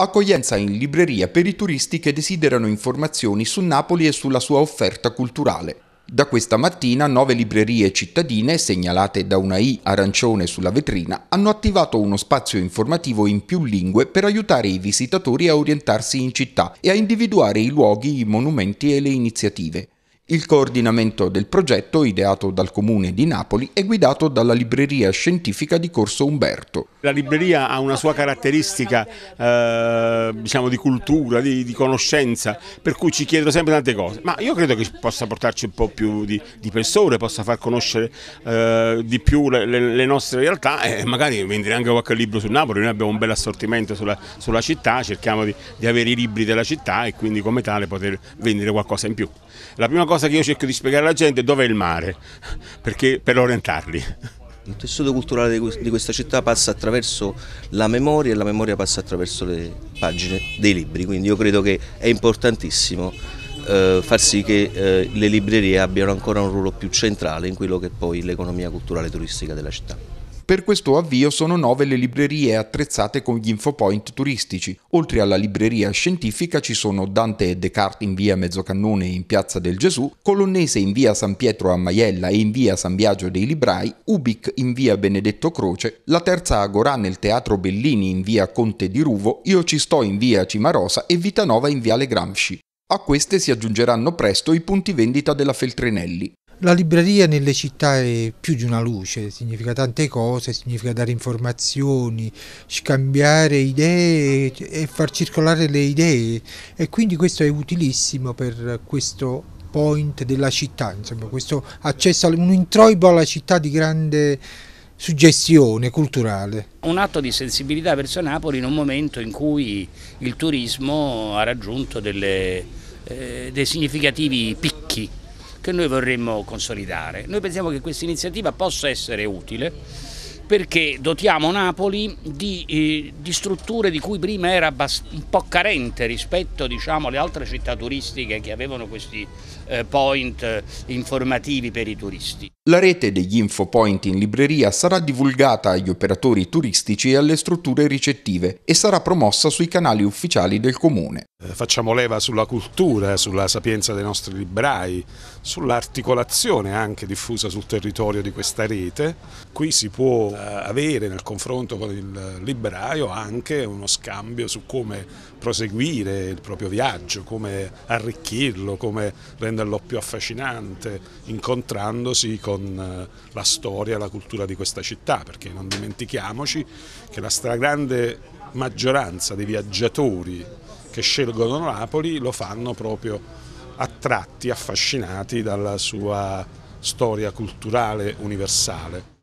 Accoglienza in libreria per i turisti che desiderano informazioni su Napoli e sulla sua offerta culturale. Da questa mattina nove librerie cittadine, segnalate da una I arancione sulla vetrina, hanno attivato uno spazio informativo in più lingue per aiutare i visitatori a orientarsi in città e a individuare i luoghi, i monumenti e le iniziative. Il coordinamento del progetto, ideato dal Comune di Napoli, è guidato dalla libreria scientifica di Corso Umberto. La libreria ha una sua caratteristica eh, diciamo di cultura, di, di, conoscenza, per cui ci chiedono sempre tante cose, ma io credo che possa portarci un po' più di, di persone, possa far conoscere eh, di più le, le, le, nostre realtà e magari vendere anche qualche libro su Napoli, noi abbiamo un bel assortimento sulla, sulla città, cerchiamo di, di, avere i libri della città e quindi come tale poter vendere qualcosa in più. La prima cosa cosa che io cerco di spiegare alla gente è dove è il mare, perché, per orientarli. Il tessuto culturale di questa città passa attraverso la memoria e la memoria passa attraverso le pagine dei libri, quindi io credo che è importantissimo eh, far sì che eh, le librerie abbiano ancora un ruolo più centrale in quello che è poi l'economia culturale e turistica della città. Per questo avvio sono nove le librerie attrezzate con gli infopoint turistici. Oltre alla libreria scientifica ci sono Dante e Descartes in via Mezzocannone e in piazza del Gesù, Colonnese in via San Pietro a Maiella e in via San Biagio dei Librai, Ubic in via Benedetto Croce, la terza Agorà nel teatro Bellini in via Conte di Ruvo, Io ci sto in via Cimarosa e Vitanova in viale Gramsci. A queste si aggiungeranno presto i punti vendita della Feltrinelli. La libreria nelle città è più di una luce, significa tante cose, significa dare informazioni, scambiare idee e far circolare le idee e quindi questo è utilissimo per questo point della città, insomma, questo accesso, un introibo alla città di grande suggestione culturale. Un atto di sensibilità verso Napoli in un momento in cui il turismo ha raggiunto delle, eh, dei significativi picchi che noi vorremmo consolidare. Noi pensiamo che questa iniziativa possa essere utile perché dotiamo Napoli di, eh, di strutture di cui prima era un po' carente rispetto diciamo, alle altre città turistiche che avevano questi eh, point eh, informativi per i turisti. La rete degli infopoint in libreria sarà divulgata agli operatori turistici e alle strutture ricettive e sarà promossa sui canali ufficiali del comune. Eh, facciamo leva sulla cultura, sulla sapienza dei nostri librai, sull'articolazione anche diffusa sul territorio di questa rete. Qui si può avere nel confronto con il libraio anche uno scambio su come proseguire il proprio viaggio, come arricchirlo, come rendere renderlo più affascinante, incontrandosi con eh, la storia e la cultura di questa città, perché non dimentichiamoci che la stragrande maggioranza dei viaggiatori che scelgono Napoli lo fanno proprio attratti, affascinati dalla sua storia culturale universale.